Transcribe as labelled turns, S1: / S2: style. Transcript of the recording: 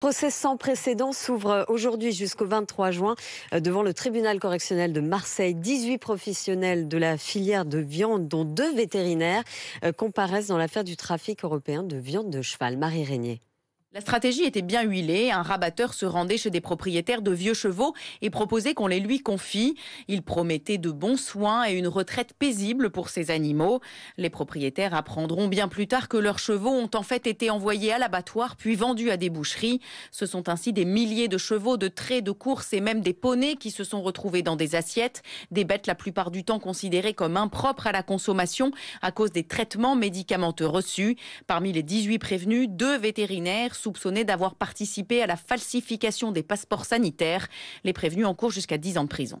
S1: Procès sans précédent s'ouvre aujourd'hui jusqu'au 23 juin euh, devant le tribunal correctionnel de Marseille. 18 professionnels de la filière de viande, dont deux vétérinaires, euh, comparaissent dans l'affaire du trafic européen de viande de cheval. Marie Régnier. La stratégie était bien
S2: huilée. Un rabatteur se rendait chez des propriétaires de vieux chevaux et proposait qu'on les lui confie. Il promettait de bons soins et une retraite paisible pour ces animaux. Les propriétaires apprendront bien plus tard que leurs chevaux ont en fait été envoyés à l'abattoir puis vendus à des boucheries. Ce sont ainsi des milliers de chevaux de traits de course et même des poneys qui se sont retrouvés dans des assiettes. Des bêtes la plupart du temps considérées comme impropres à la consommation à cause des traitements médicamenteux reçus. Parmi les 18 prévenus, deux vétérinaires soupçonnés d'avoir participé à la falsification des passeports sanitaires. Les prévenus en cours jusqu'à 10 ans de prison.